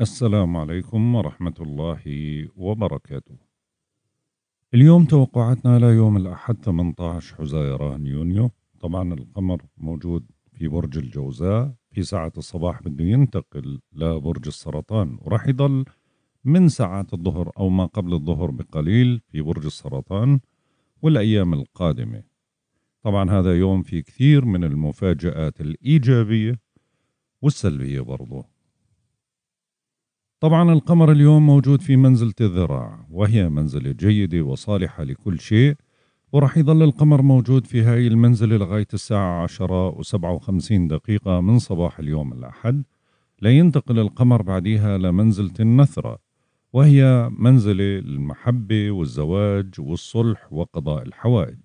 السلام عليكم ورحمة الله وبركاته اليوم توقعاتنا ليوم الأحد 18 حزيران يونيو طبعا القمر موجود في برج الجوزاء في ساعة الصباح بده ينتقل لبرج السرطان وراح يضل من ساعات الظهر أو ما قبل الظهر بقليل في برج السرطان والأيام القادمة طبعا هذا يوم في كثير من المفاجآت الإيجابية والسلبية برضه طبعا القمر اليوم موجود في منزلة الذراع وهي منزلة جيدة وصالحة لكل شيء ورح يظل القمر موجود في هاي المنزلة لغاية الساعة 10 و57 دقيقة من صباح اليوم الأحد لينتقل القمر بعديها لمنزلة النثرة وهي منزلة المحبة والزواج والصلح وقضاء الحوائج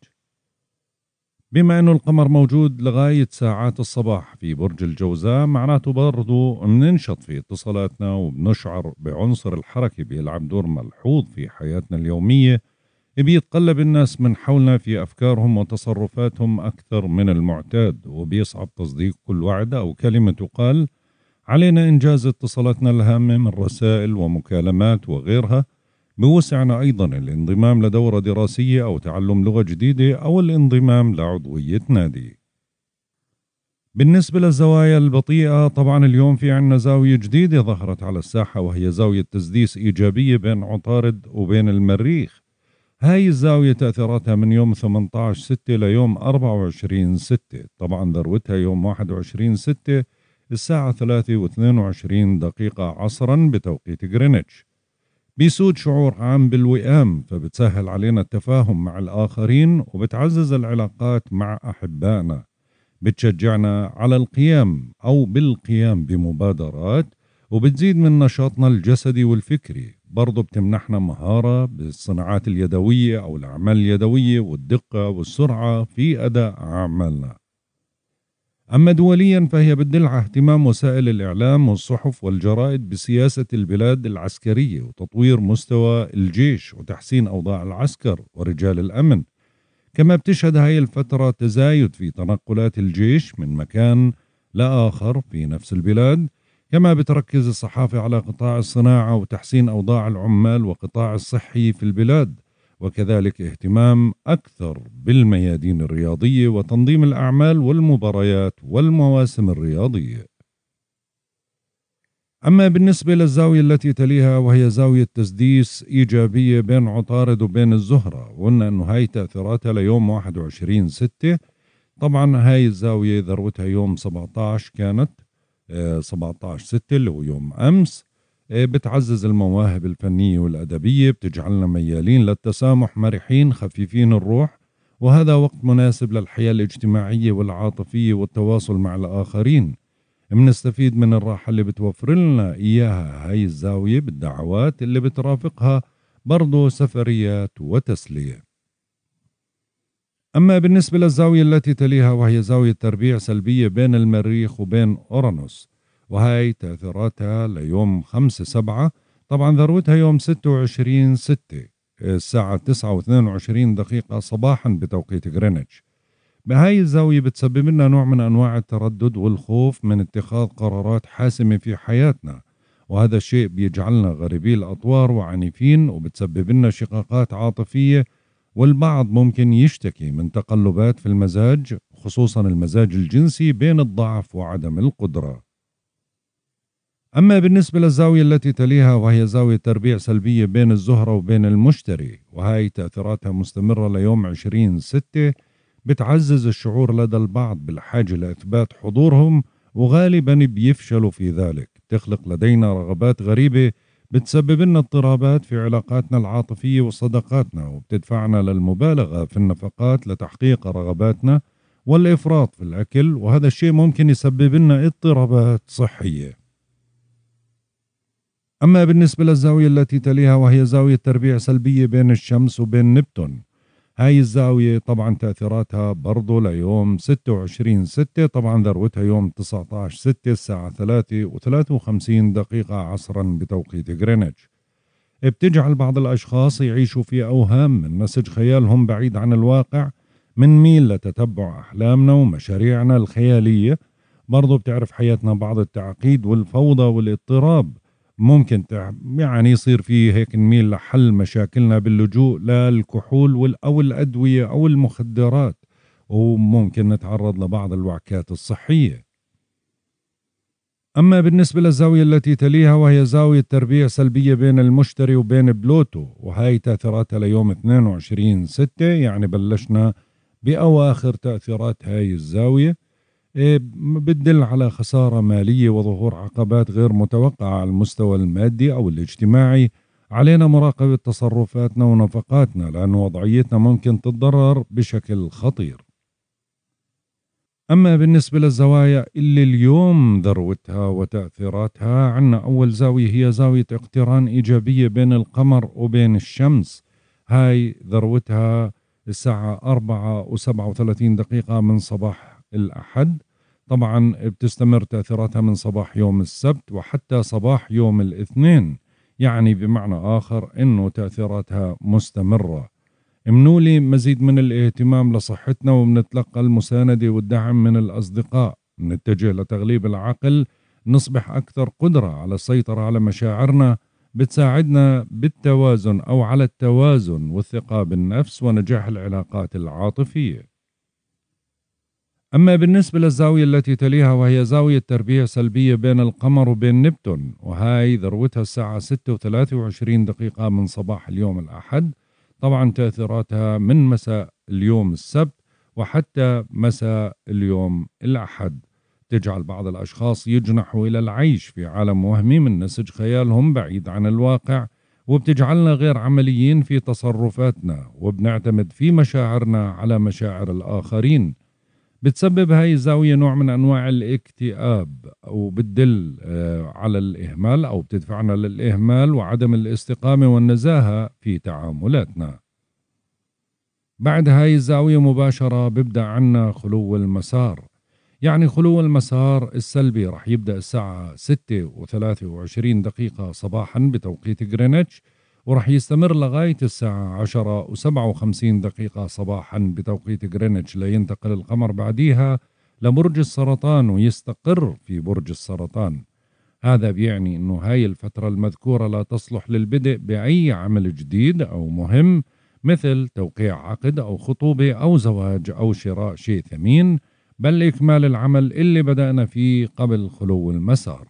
بما انه القمر موجود لغاية ساعات الصباح في برج الجوزاء معناته برضه بننشط في اتصالاتنا وبنشعر بعنصر الحركة بيلعب دور ملحوظ في حياتنا اليومية بيتقلب الناس من حولنا في أفكارهم وتصرفاتهم أكثر من المعتاد وبيصعب تصديق كل وعد أو كلمة تقال علينا إنجاز اتصالاتنا الهامة من رسائل ومكالمات وغيرها بوسعنا أيضا الانضمام لدورة دراسية أو تعلم لغة جديدة أو الانضمام لعضوية نادي بالنسبة للزوايا البطيئة طبعا اليوم في عنا زاوية جديدة ظهرت على الساحة وهي زاوية تسديس إيجابية بين عطارد وبين المريخ هاي الزاوية تأثيراتها من يوم 18/6 ليوم 24/6 طبعا ذروتها يوم 21/6 الساعة 3 و22 دقيقة عصرا بتوقيت غرينتش بيسود شعور عام بالوئام فبتسهل علينا التفاهم مع الآخرين وبتعزز العلاقات مع أحبائنا بتشجعنا على القيام أو بالقيام بمبادرات وبتزيد من نشاطنا الجسدي والفكري برضو بتمنحنا مهارة بالصناعات اليدوية أو الأعمال اليدوية والدقة والسرعة في أداء أعمالنا أما دوليا فهي بتدل على اهتمام وسائل الإعلام والصحف والجرائد بسياسة البلاد العسكرية وتطوير مستوى الجيش وتحسين أوضاع العسكر ورجال الأمن كما بتشهد هاي الفترة تزايد في تنقلات الجيش من مكان لآخر في نفس البلاد كما بتركز الصحافة على قطاع الصناعة وتحسين أوضاع العمال وقطاع الصحي في البلاد وكذلك اهتمام أكثر بالميادين الرياضية وتنظيم الأعمال والمباريات والمواسم الرياضية. أما بالنسبة للزاوية التي تليها وهي زاوية تسديس إيجابية بين عطارد وبين الزهرة وقلنا أنه هاي تأثيراتها ليوم 21 ستة طبعا هاي الزاوية ذروتها يوم 17 كانت 17 آه، ستة اللي هو يوم أمس إيه، بتعزز المواهب الفنية والأدبية بتجعلنا ميالين للتسامح مرحين خفيفين الروح وهذا وقت مناسب للحياة الاجتماعية والعاطفية والتواصل مع الآخرين منستفيد من الراحة اللي بتوفر لنا إياها هاي الزاوية بالدعوات اللي بترافقها برضو سفريات وتسلية أما بالنسبة للزاوية التي تليها وهي زاوية تربيع سلبية بين المريخ وبين أورانوس وهي تأثيراتها ليوم 5 7 طبعا ذروتها يوم 26 6 الساعة تسعة واثنين وعشرين دقيقة صباحا بتوقيت غرينتش بهاي الزاوية بتسبب لنا نوع من أنواع التردد والخوف من اتخاذ قرارات حاسمة في حياتنا وهذا الشيء بيجعلنا غريبي الأطوار وعنيفين وبتسبب لنا شقاقات عاطفية والبعض ممكن يشتكي من تقلبات في المزاج خصوصا المزاج الجنسي بين الضعف وعدم القدرة أما بالنسبة للزاوية التي تليها وهي زاوية تربيع سلبية بين الزهرة وبين المشتري وهي تأثيراتها مستمرة ليوم 20 ستة بتعزز الشعور لدى البعض بالحاجة لإثبات حضورهم وغالبا بيفشلوا في ذلك تخلق لدينا رغبات غريبة بتسبب لنا اضطرابات في علاقاتنا العاطفية وصداقاتنا وبتدفعنا للمبالغة في النفقات لتحقيق رغباتنا والإفراط في الأكل وهذا الشيء ممكن يسبب لنا اضطرابات صحية أما بالنسبة للزاوية التي تليها وهي زاوية تربيع سلبية بين الشمس وبين نبتون هاي الزاوية طبعا تأثيراتها برضه ليوم 26 6 طبعا ذروتها يوم 19 6 الساعة 3 و53 دقيقة عصرا بتوقيت غرينتش بتجعل بعض الأشخاص يعيشوا في أوهام من نسج خيالهم بعيد عن الواقع من ميل لتتبع أحلامنا ومشاريعنا الخيالية برضو بتعرف حياتنا بعض التعقيد والفوضى والاضطراب ممكن يعني يصير في هيك نميل لحل مشاكلنا باللجوء للكحول أو الأدوية أو المخدرات وممكن نتعرض لبعض الوعكات الصحية أما بالنسبة للزاوية التي تليها وهي زاوية تربيع سلبية بين المشتري وبين بلوتو وهي تأثيراتها ليوم 22 6 يعني بلشنا بأواخر تأثيرات هاي الزاوية إيه، بتدل على خسارة مالية وظهور عقبات غير متوقعة على المستوى المادي أو الاجتماعي علينا مراقبة تصرفاتنا ونفقاتنا لأن وضعيتنا ممكن تتضرر بشكل خطير أما بالنسبة للزوايا اللي اليوم ذروتها وتأثيراتها عنا أول زاوية هي زاوية اقتران إيجابية بين القمر وبين الشمس هاي ذروتها الساعة أربعة وسبعة وثلاثين دقيقة من صباح الأحد طبعا بتستمر تأثيراتها من صباح يوم السبت وحتى صباح يوم الاثنين يعني بمعنى آخر أنه تأثيراتها مستمرة امنولي مزيد من الاهتمام لصحتنا وبنتلقى المساندة والدعم من الأصدقاء نتجه لتغليب العقل نصبح أكثر قدرة على السيطرة على مشاعرنا بتساعدنا بالتوازن أو على التوازن والثقة بالنفس ونجاح العلاقات العاطفية أما بالنسبة للزاوية التي تليها وهي زاوية تربيع سلبية بين القمر وبين نبتون وهاي ذروتها الساعة 6 و23 دقيقة من صباح اليوم الأحد طبعا تأثيراتها من مساء اليوم السبت وحتى مساء اليوم الأحد تجعل بعض الأشخاص يجنحوا إلى العيش في عالم وهمي من نسج خيالهم بعيد عن الواقع وبتجعلنا غير عمليين في تصرفاتنا وبنعتمد في مشاعرنا على مشاعر الآخرين بتسبب هاي الزاوية نوع من أنواع الاكتئاب وبتدل آه، على الإهمال أو بتدفعنا للإهمال وعدم الاستقامة والنزاهة في تعاملاتنا بعد هاي الزاوية مباشرة ببدأ عنا خلو المسار يعني خلو المسار السلبي رح يبدأ الساعة 6 و23 دقيقة صباحا بتوقيت غرينتش وراح يستمر لغاية الساعة 10 و57 دقيقة صباحا بتوقيت غرينتش لينتقل القمر بعديها لبرج السرطان ويستقر في برج السرطان هذا بيعني أنه هاي الفترة المذكورة لا تصلح للبدء بأي عمل جديد أو مهم مثل توقيع عقد أو خطوبة أو زواج أو شراء شيء ثمين بل إكمال العمل اللي بدأنا فيه قبل خلو المسار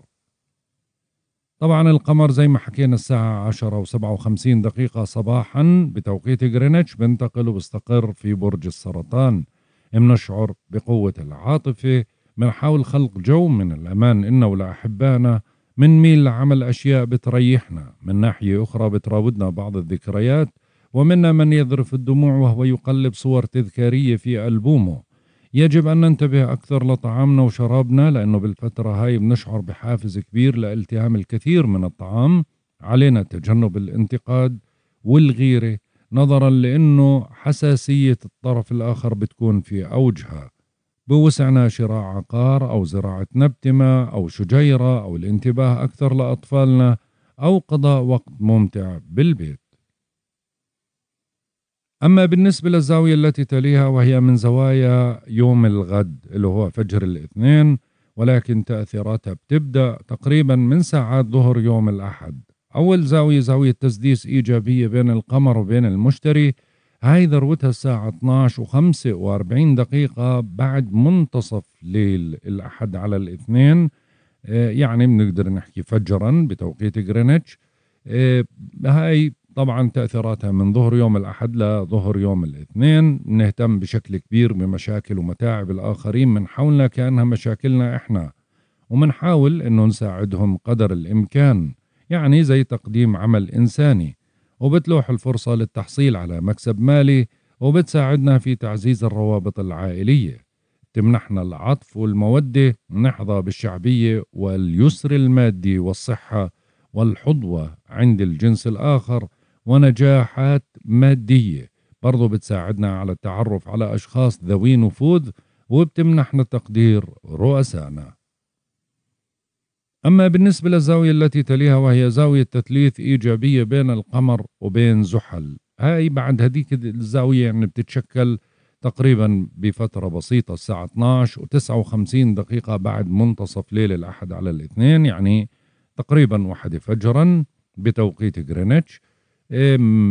طبعا القمر زي ما حكينا الساعة 10 و57 دقيقة صباحا بتوقيت غرينتش بنتقل وبستقر في برج السرطان بنشعر بقوة العاطفة بنحاول خلق جو من الأمان إنا ولأحبائنا ميل لعمل أشياء بتريحنا من ناحية أخرى بتراودنا بعض الذكريات ومنا من يذرف الدموع وهو يقلب صور تذكارية في ألبومه يجب أن ننتبه أكثر لطعامنا وشرابنا لأنه بالفترة هاي بنشعر بحافز كبير لالتهام الكثير من الطعام علينا تجنب الانتقاد والغيرة نظرا لأنه حساسية الطرف الآخر بتكون في أوجها بوسعنا شراء عقار أو زراعة نبتمة أو شجيرة أو الانتباه أكثر لأطفالنا أو قضاء وقت ممتع بالبيت أما بالنسبة للزاوية التي تليها وهي من زوايا يوم الغد اللي هو فجر الاثنين ولكن تأثيراتها بتبدأ تقريبا من ساعات ظهر يوم الأحد أول زاوية زاوية تسديس إيجابية بين القمر وبين المشتري هاي ذروتها الساعة 12 و45 دقيقة بعد منتصف ليل الأحد على الاثنين آه، يعني بنقدر نحكي فجرا بتوقيت جرينتش آه، هاي طبعا تأثيراتها من ظهر يوم الأحد لظهر يوم الاثنين نهتم بشكل كبير بمشاكل ومتاعب الآخرين من حولنا كأنها مشاكلنا إحنا ومنحاول أنه نساعدهم قدر الإمكان يعني زي تقديم عمل إنساني وبتلوح الفرصة للتحصيل على مكسب مالي وبتساعدنا في تعزيز الروابط العائلية تمنحنا العطف والمودة نحظى بالشعبية واليسر المادي والصحة والحظوة عند الجنس الآخر ونجاحات مادية برضو بتساعدنا على التعرف على أشخاص ذوي نفوذ وبتمنحنا تقدير رؤسائنا أما بالنسبة للزاوية التي تليها وهي زاوية تثليث إيجابية بين القمر وبين زحل هاي بعد هذيك الزاوية يعني بتتشكل تقريبا بفترة بسيطة الساعة 12 و59 دقيقة بعد منتصف ليل الأحد على الاثنين يعني تقريبا واحد فجرا بتوقيت غرينتش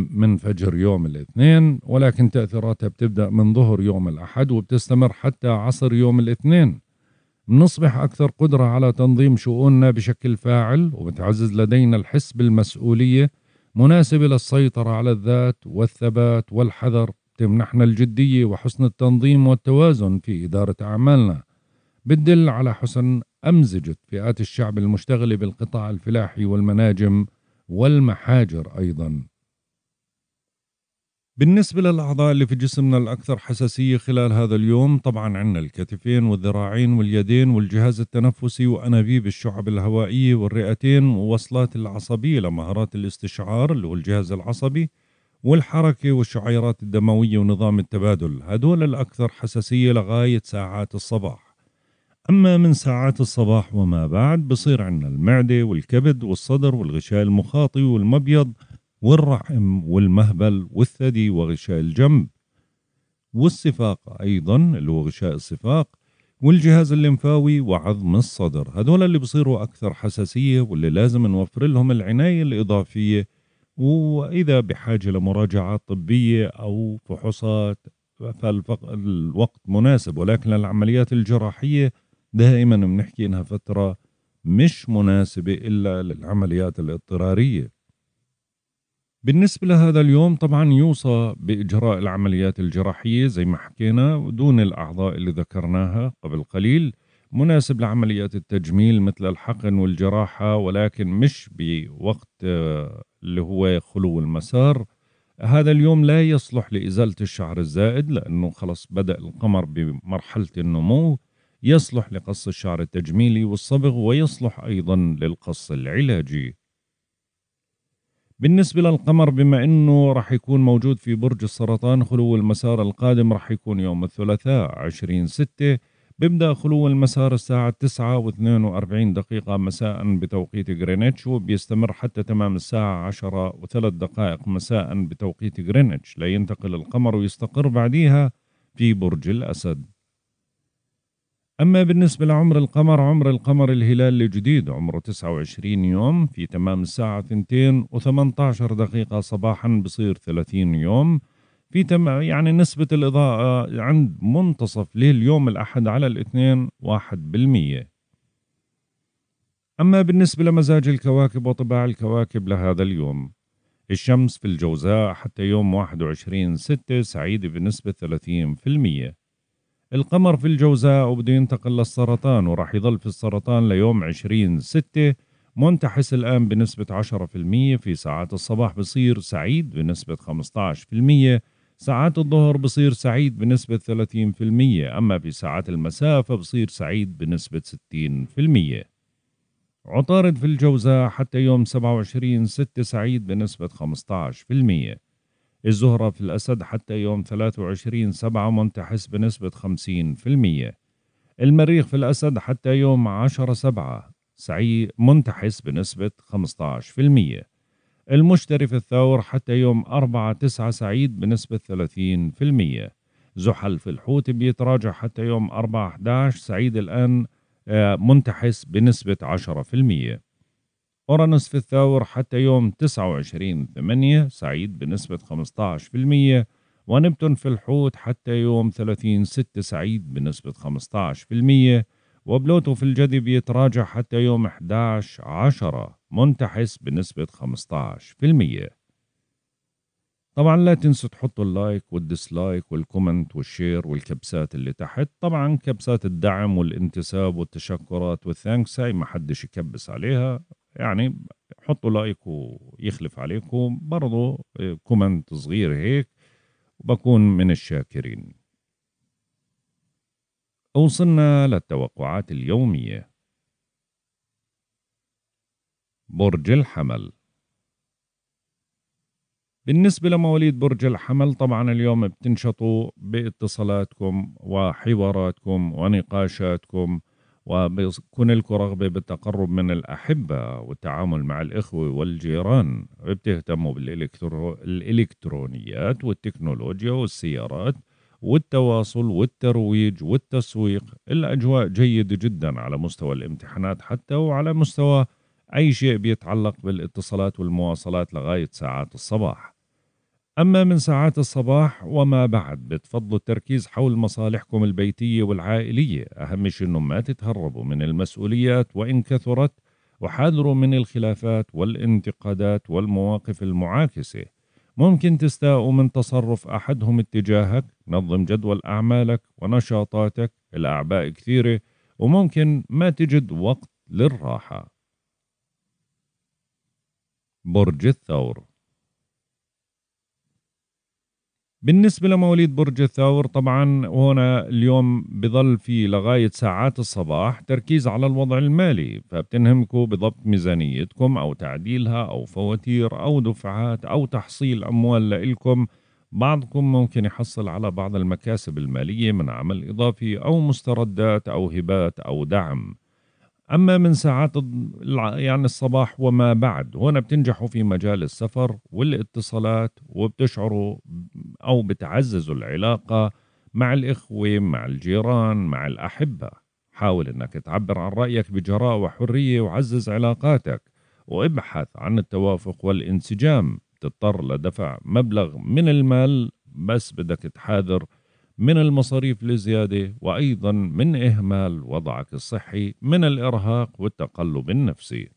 من فجر يوم الاثنين ولكن تأثيراتها بتبدأ من ظهر يوم الأحد وبتستمر حتى عصر يوم الاثنين بنصبح أكثر قدرة على تنظيم شؤوننا بشكل فاعل وبتعزز لدينا الحس بالمسؤولية مناسبة للسيطرة على الذات والثبات والحذر تمنحنا الجدية وحسن التنظيم والتوازن في إدارة أعمالنا بتدل على حسن أمزجة فئات الشعب المشتغلة بالقطاع الفلاحي والمناجم والمحاجر أيضا بالنسبة للأعضاء اللي في جسمنا الأكثر حساسية خلال هذا اليوم طبعا عندنا الكتفين والذراعين واليدين والجهاز التنفسي وأنابيب الشعب الهوائية والرئتين ووصلات العصبية لمهارات الاستشعار اللي هو الجهاز العصبي والحركة والشعيرات الدموية ونظام التبادل هدول الأكثر حساسية لغاية ساعات الصباح أما من ساعات الصباح وما بعد بصير عندنا المعدة والكبد والصدر والغشاء المخاطي والمبيض والرحم والمهبل والثدي وغشاء الجنب والصفاق أيضا اللي هو غشاء الصفاق والجهاز الليمفاوي وعظم الصدر هذول اللي بصيروا أكثر حساسية واللي لازم نوفر لهم العناية الإضافية وإذا بحاجة لمراجعة طبية أو فحوصات فالوقت مناسب ولكن العمليات الجراحية دائما بنحكي إنها فترة مش مناسبة إلا للعمليات الاضطرارية بالنسبة لهذا اليوم طبعا يوصى بإجراء العمليات الجراحية زي ما حكينا دون الأعضاء اللي ذكرناها قبل قليل مناسب لعمليات التجميل مثل الحقن والجراحة ولكن مش بوقت آه، اللي هو خلو المسار هذا اليوم لا يصلح لإزالة الشعر الزائد لأنه خلص بدأ القمر بمرحلة النمو يصلح لقص الشعر التجميلي والصبغ ويصلح أيضا للقص العلاجي بالنسبة للقمر بما أنه رح يكون موجود في برج السرطان خلو المسار القادم رح يكون يوم الثلاثاء 20 ستة بيبدأ خلو المسار الساعة 9 و 42 دقيقة مساء بتوقيت غرينتش وبيستمر حتى تمام الساعة 10 و 3 دقائق مساء بتوقيت غرينتش لينتقل القمر ويستقر بعديها في برج الأسد أما بالنسبة لعمر القمر عمر القمر الهلال الجديد عمره 29 يوم في تمام الساعة 2 و18 دقيقة صباحا بصير 30 يوم في تم يعني نسبة الإضاءة عند منتصف ليل يوم الأحد على الاثنين واحد بالمية أما بالنسبة لمزاج الكواكب وطباع الكواكب لهذا اليوم الشمس في الجوزاء حتى يوم 21 ستة سعيدة بنسبة 30% القمر في الجوزاء وبده ينتقل للسرطان وراح يضل في السرطان ليوم 20 ستة منتحس الآن بنسبة 10% في ساعات الصباح بصير سعيد بنسبة 15% ساعات الظهر بصير سعيد بنسبة 30% أما في ساعات المساء فبصير سعيد بنسبة 60% عطارد في الجوزاء حتى يوم 27 ستة سعيد بنسبة 15% الزهرة في الأسد حتى يوم 23 سبعة منتحس بنسبة 50% المريخ في الأسد حتى يوم 10 سبعة سعي منتحس بنسبة 15% المشتري في الثور حتى يوم 4 9 سعيد بنسبة 30% زحل في الحوت بيتراجع حتى يوم 4 11 سعيد الآن آه، منتحس بنسبة 10% أورانوس في الثور حتى يوم 29 8 سعيد بنسبة 15% ونبتون في الحوت حتى يوم 30 6 سعيد بنسبة 15% وبلوتو في الجدي بيتراجع حتى يوم 11 10 منتحس بنسبة 15% طبعا لا تنسوا تحطوا اللايك والديسلايك والكومنت والشير والكبسات اللي تحت طبعا كبسات الدعم والانتساب والتشكرات والثانكس هاي ما حدش يكبس عليها يعني حطوا لايك ويخلف عليكم برضو آه، كومنت صغير هيك وبكون من الشاكرين وصلنا للتوقعات اليومية برج الحمل بالنسبة لمواليد برج الحمل طبعا اليوم بتنشطوا باتصالاتكم وحواراتكم ونقاشاتكم وبكون لكم رغبة بالتقرب من الأحبة والتعامل مع الإخوة والجيران بتهتموا بالإلكترو... الإلكترونيات والتكنولوجيا والسيارات والتواصل والترويج والتسويق الأجواء جيدة جدا على مستوى الامتحانات حتى وعلى مستوى أي شيء بيتعلق بالاتصالات والمواصلات لغاية ساعات الصباح أما من ساعات الصباح وما بعد بتفضلوا التركيز حول مصالحكم البيتية والعائلية أهم شيء أنه ما تتهربوا من المسؤوليات وإن كثرت وحاذروا من الخلافات والانتقادات والمواقف المعاكسة ممكن تستاءوا من تصرف أحدهم اتجاهك نظم جدول أعمالك ونشاطاتك الأعباء كثيرة وممكن ما تجد وقت للراحة برج الثور بالنسبة لمواليد برج الثور طبعا هنا اليوم بظل في لغاية ساعات الصباح تركيز على الوضع المالي فبتنهمكوا بضبط ميزانيتكم أو تعديلها أو فواتير أو دفعات أو تحصيل أموال لإلكم بعضكم ممكن يحصل على بعض المكاسب المالية من عمل إضافي أو مستردات أو هبات أو دعم أما من ساعات يعني الصباح وما بعد هنا بتنجحوا في مجال السفر والاتصالات وبتشعروا أو بتعززوا العلاقة مع الإخوة مع الجيران مع الأحبة حاول أنك تعبر عن رأيك بجراءة وحرية وعزز علاقاتك وابحث عن التوافق والانسجام تضطر لدفع مبلغ من المال بس بدك تحاذر من المصاريف الزيادة وأيضا من إهمال وضعك الصحي من الإرهاق والتقلب النفسي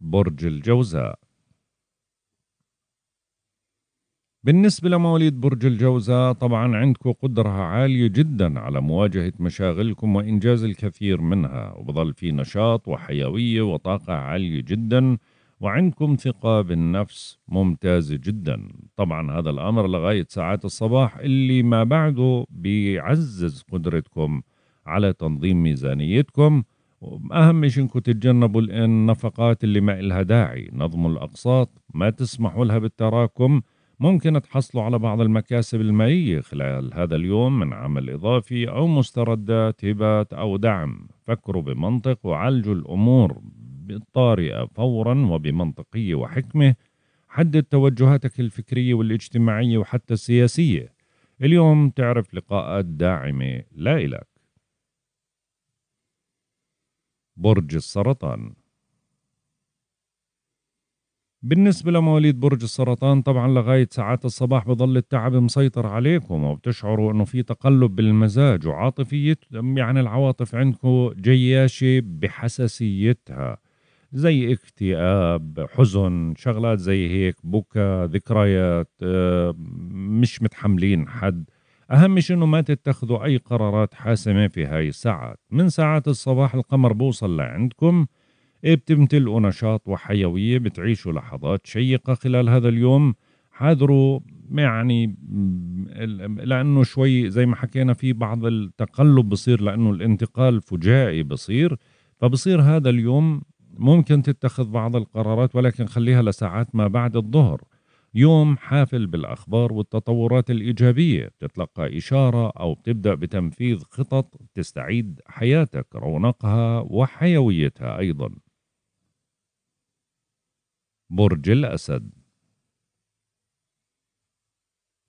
برج الجوزاء بالنسبة لمواليد برج الجوزاء طبعا عندكم قدرة عالية جدا على مواجهة مشاغلكم وإنجاز الكثير منها وبظل في نشاط وحيوية وطاقة عالية جدا وعندكم ثقة بالنفس ممتازة جدا طبعا هذا الأمر لغاية ساعات الصباح اللي ما بعده بيعزز قدرتكم على تنظيم ميزانيتكم أهم شيء إنكم تتجنبوا النفقات اللي ما إلها داعي نظموا الأقساط ما تسمحوا لها بالتراكم ممكن تحصلوا على بعض المكاسب المالية خلال هذا اليوم من عمل إضافي أو مستردات هبات أو دعم فكروا بمنطق وعالجوا الأمور بالطارئة فورا وبمنطقية وحكمة حدد توجهاتك الفكرية والاجتماعية وحتى السياسية اليوم تعرف لقاءات داعمة لا إلك برج السرطان بالنسبة لمواليد برج السرطان طبعا لغاية ساعات الصباح بظل التعب مسيطر عليكم وبتشعروا انه في تقلب بالمزاج وعاطفية يعني العواطف عندكم جياشة بحساسيتها زي اكتئاب حزن شغلات زي هيك بكى ذكريات آه، مش متحملين حد أهم شيء إنه ما تتخذوا أي قرارات حاسمة في هاي الساعات من ساعات الصباح القمر بوصل لعندكم إيه، بتمتلئوا نشاط وحيوية بتعيشوا لحظات شيقة خلال هذا اليوم حاذروا يعني لأنه شوي زي ما حكينا في بعض التقلب بصير لأنه الانتقال فجائي بصير فبصير هذا اليوم ممكن تتخذ بعض القرارات ولكن خليها لساعات ما بعد الظهر يوم حافل بالأخبار والتطورات الإيجابية بتتلقى إشارة أو بتبدأ بتنفيذ خطط تستعيد حياتك رونقها وحيويتها أيضا برج الأسد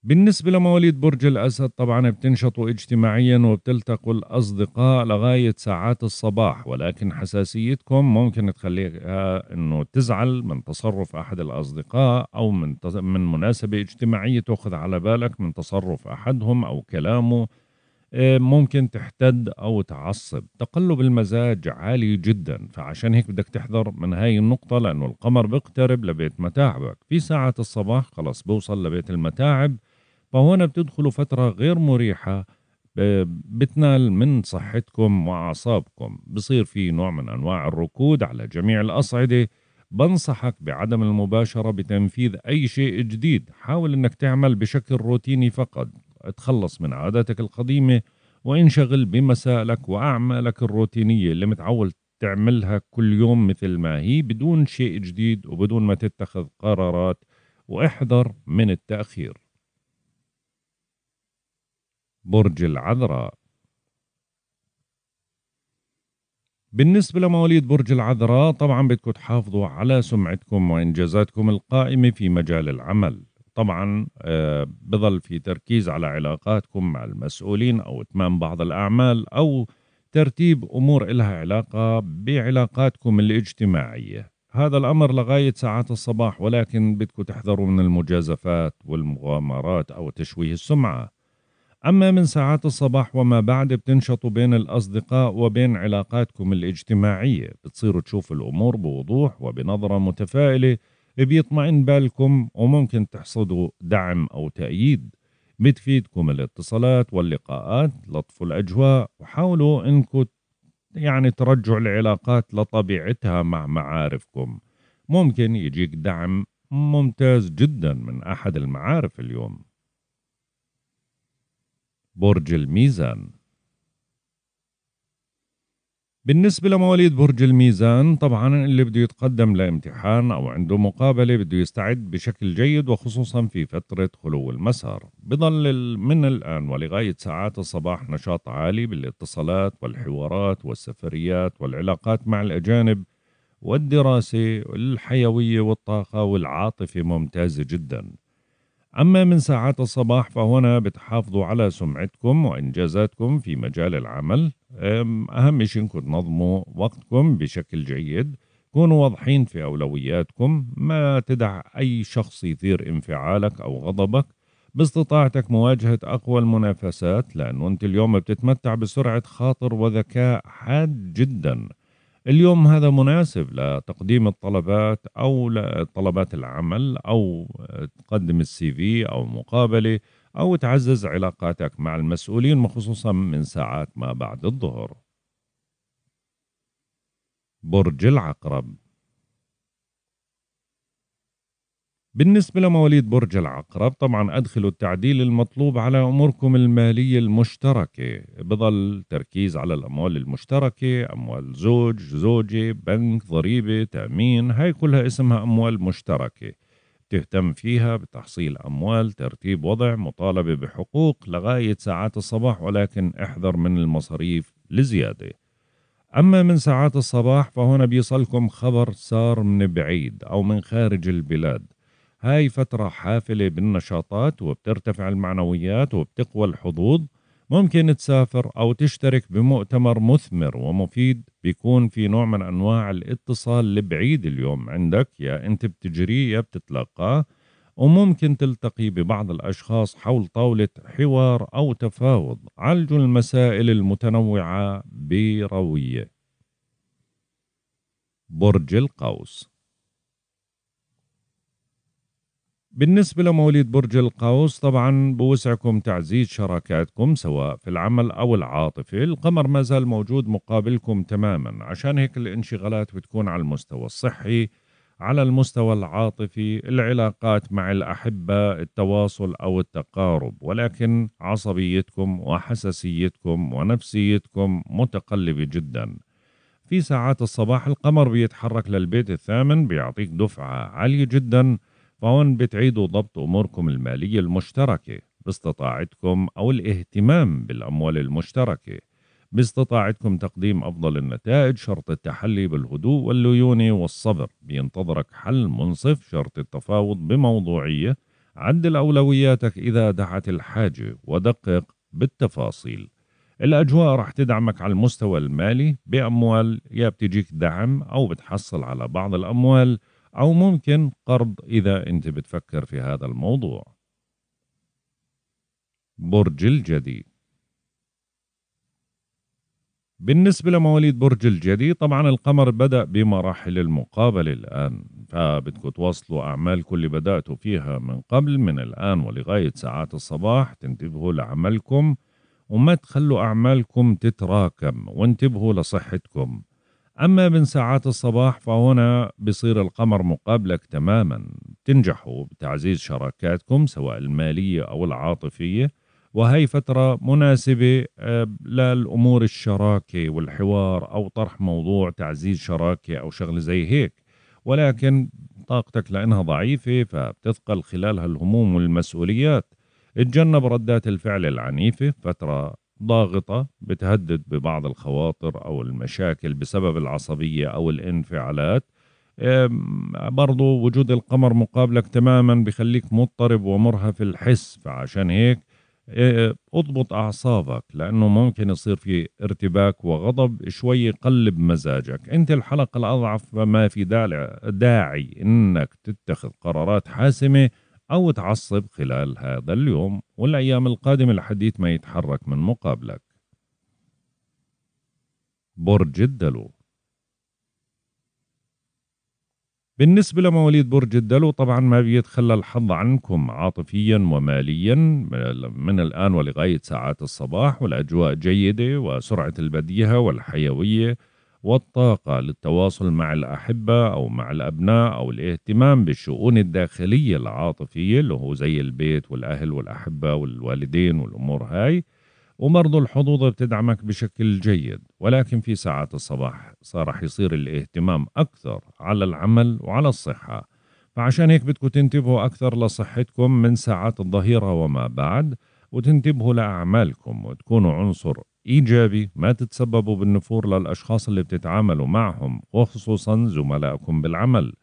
بالنسبة لمواليد برج الأسد طبعا بتنشطوا اجتماعيا وبتلتقوا الأصدقاء لغاية ساعات الصباح ولكن حساسيتكم ممكن تخليها أنه تزعل من تصرف أحد الأصدقاء أو من, من مناسبة اجتماعية تأخذ على بالك من تصرف أحدهم أو كلامه آه، ممكن تحتد أو تعصب تقلب المزاج عالي جدا فعشان هيك بدك تحذر من هاي النقطة لأنه القمر بيقترب لبيت متاعبك في ساعة الصباح خلاص بوصل لبيت المتاعب فهون بتدخلوا فترة غير مريحة بتنال من صحتكم وأعصابكم بصير في نوع من أنواع الركود على جميع الأصعدة بنصحك بعدم المباشرة بتنفيذ أي شيء جديد حاول أنك تعمل بشكل روتيني فقط اتخلص من عاداتك القديمة وانشغل بمسائلك وأعمالك الروتينية اللي متعود تعملها كل يوم مثل ما هي بدون شيء جديد وبدون ما تتخذ قرارات واحذر من التأخير برج العذراء بالنسبة لمواليد برج العذراء طبعا بدكم تحافظوا على سمعتكم وإنجازاتكم القائمة في مجال العمل طبعا آه، بظل في تركيز على علاقاتكم مع المسؤولين أو إتمام بعض الأعمال أو ترتيب أمور إلها علاقة بعلاقاتكم الاجتماعية هذا الأمر لغاية ساعات الصباح ولكن بدكم تحذروا من المجازفات والمغامرات أو تشويه السمعة أما من ساعات الصباح وما بعد بتنشطوا بين الأصدقاء وبين علاقاتكم الاجتماعية بتصيروا تشوفوا الأمور بوضوح وبنظرة متفائلة بيطمئن بالكم وممكن تحصدوا دعم أو تأييد بتفيدكم الاتصالات واللقاءات لطفوا الأجواء وحاولوا أنكم يعني ترجعوا العلاقات لطبيعتها مع معارفكم ممكن يجيك دعم ممتاز جدا من أحد المعارف اليوم برج الميزان بالنسبة لمواليد برج الميزان طبعا اللي بده يتقدم لامتحان أو عنده مقابلة بده يستعد بشكل جيد وخصوصا في فترة خلو المسار بضل من الآن ولغاية ساعات الصباح نشاط عالي بالاتصالات والحوارات والسفريات والعلاقات مع الأجانب والدراسة الحيوية والطاقة والعاطفة ممتازة جداً أما من ساعات الصباح فهنا بتحافظوا على سمعتكم وإنجازاتكم في مجال العمل أهم شيء إنكم تنظموا وقتكم بشكل جيد كونوا واضحين في أولوياتكم ما تدع أي شخص يثير انفعالك أو غضبك باستطاعتك مواجهة أقوى المنافسات لأنه أنت اليوم بتتمتع بسرعة خاطر وذكاء حاد جدا اليوم هذا مناسب لتقديم الطلبات أو طلبات العمل أو تقدم السي في أو مقابلة أو تعزز علاقاتك مع المسؤولين وخصوصا من ساعات ما بعد الظهر برج العقرب بالنسبة لمواليد برج العقرب طبعا أدخلوا التعديل المطلوب على أموركم المالية المشتركة بظل تركيز على الأموال المشتركة أموال زوج زوجة بنك ضريبة تأمين هاي كلها اسمها أموال مشتركة تهتم فيها بتحصيل أموال ترتيب وضع مطالبة بحقوق لغاية ساعات الصباح ولكن احذر من المصاريف لزيادة أما من ساعات الصباح فهنا بيصلكم خبر صار من بعيد أو من خارج البلاد هاي فترة حافلة بالنشاطات وبترتفع المعنويات وبتقوى الحظوظ ممكن تسافر أو تشترك بمؤتمر مثمر ومفيد بيكون في نوع من أنواع الاتصال لبعيد اليوم عندك يا أنت بتجري يا بتتلقاه وممكن تلتقي ببعض الأشخاص حول طاولة حوار أو تفاوض عالجوا المسائل المتنوعة بروية برج القوس بالنسبة لمواليد برج القوس طبعا بوسعكم تعزيز شراكاتكم سواء في العمل أو العاطفة القمر ما زال موجود مقابلكم تماما عشان هيك الانشغالات بتكون على المستوى الصحي على المستوى العاطفي العلاقات مع الأحبة التواصل أو التقارب ولكن عصبيتكم وحساسيتكم ونفسيتكم متقلبة جداً في ساعات الصباح القمر بيتحرك للبيت الثامن بيعطيك دفعة عالية جدا فهون بتعيدوا ضبط أموركم المالية المشتركة باستطاعتكم أو الاهتمام بالأموال المشتركة باستطاعتكم تقديم أفضل النتائج شرط التحلي بالهدوء والليونة والصبر بينتظرك حل منصف شرط التفاوض بموضوعية عدل أولوياتك إذا دعت الحاجة ودقق بالتفاصيل الأجواء رح تدعمك على المستوى المالي بأموال يا بتجيك دعم أو بتحصل على بعض الأموال أو ممكن قرض إذا أنت بتفكر في هذا الموضوع برج الجدي بالنسبة لمواليد برج الجدي طبعا القمر بدأ بمراحل المقابلة الآن فبدكم تواصلوا أعمالكم اللي بدأتوا فيها من قبل من الآن ولغاية ساعات الصباح تنتبهوا لعملكم وما تخلوا أعمالكم تتراكم وانتبهوا لصحتكم أما من ساعات الصباح فهنا بصير القمر مقابلك تماما تنجحوا بتعزيز شراكاتكم سواء المالية أو العاطفية وهي فترة مناسبة آه، للأمور الشراكة والحوار أو طرح موضوع تعزيز شراكة أو شغلة زي هيك ولكن طاقتك لأنها ضعيفة فبتثقل خلالها الهموم والمسؤوليات اتجنب ردات الفعل العنيفة فترة ضاغطة بتهدد ببعض الخواطر أو المشاكل بسبب العصبية أو الانفعالات برضو وجود القمر مقابلك تماما بخليك مضطرب ومرهف الحس فعشان هيك آه، اضبط أعصابك لأنه ممكن يصير في ارتباك وغضب شوي يقلب مزاجك أنت الحلقة الأضعف فما في داعي أنك تتخذ قرارات حاسمة أو تعصب خلال هذا اليوم والأيام القادمة الحديث ما يتحرك من مقابلك برج الدلو بالنسبة لمواليد برج الدلو طبعا ما بيتخلى الحظ عنكم عاطفيا وماليا من الآن ولغاية ساعات الصباح والأجواء جيدة وسرعة البديهة والحيوية والطاقة للتواصل مع الأحبة أو مع الأبناء أو الاهتمام بالشؤون الداخلية العاطفية اللي هو زي البيت والأهل والأحبة والوالدين والأمور هاي وبرضه الحظوظ بتدعمك بشكل جيد ولكن في ساعات الصباح صار يصير الاهتمام أكثر على العمل وعلى الصحة فعشان هيك بدكم تنتبهوا أكثر لصحتكم من ساعات الظهيرة وما بعد وتنتبهوا لأعمالكم وتكونوا عنصر إيجابي ما تتسببوا بالنفور للأشخاص اللي بتتعاملوا معهم وخصوصا زملائكم بالعمل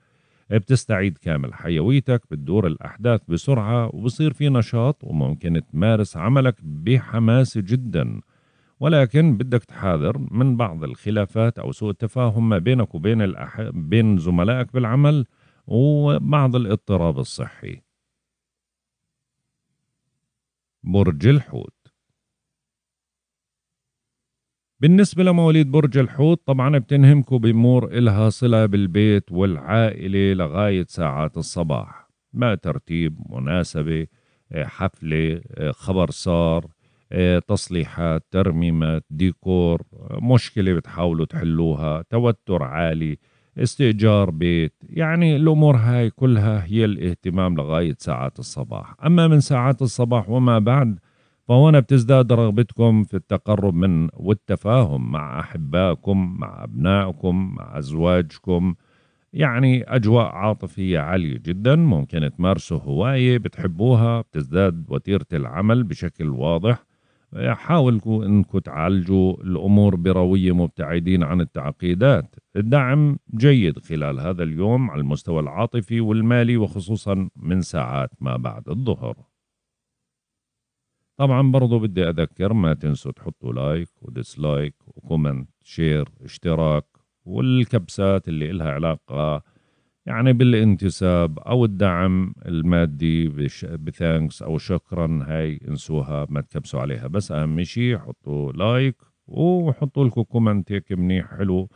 بتستعيد كامل حيويتك بتدور الأحداث بسرعة وبصير في نشاط وممكن تمارس عملك بحماس جدا ولكن بدك تحاذر من بعض الخلافات أو سوء التفاهم ما بينك وبين الأح... بين زملائك بالعمل وبعض الاضطراب الصحي برج الحوت بالنسبة لمواليد برج الحوت طبعا بتنهمكم بأمور إلها صلة بالبيت والعائلة لغاية ساعات الصباح ما ترتيب مناسبة آه، حفلة آه، خبر صار آه، تصليحات ترميمات ديكور مشكلة بتحاولوا تحلوها توتر عالي استئجار بيت يعني الأمور هاي كلها هي الاهتمام لغاية ساعات الصباح أما من ساعات الصباح وما بعد فهنا بتزداد رغبتكم في التقرب من والتفاهم مع أحبائكم مع أبنائكم مع أزواجكم يعني أجواء عاطفية عالية جدا ممكن تمارسوا هواية بتحبوها بتزداد وتيرة العمل بشكل واضح حاولوا أنكم تعالجوا الأمور بروية مبتعدين عن التعقيدات الدعم جيد خلال هذا اليوم على المستوى العاطفي والمالي وخصوصا من ساعات ما بعد الظهر طبعا برضو بدي أذكر ما تنسوا تحطوا لايك وديسلايك وكومنت شير اشتراك والكبسات اللي إلها علاقة يعني بالانتساب أو الدعم المادي بثانكس أو شكرا هاي انسوها ما تكبسوا عليها بس أهم شيء حطوا لايك وحطوا لكم كومنت هيك منيح حلو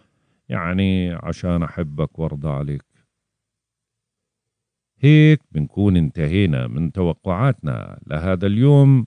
يعني عشان أحبك وارضى عليك هيك بنكون انتهينا من توقعاتنا لهذا اليوم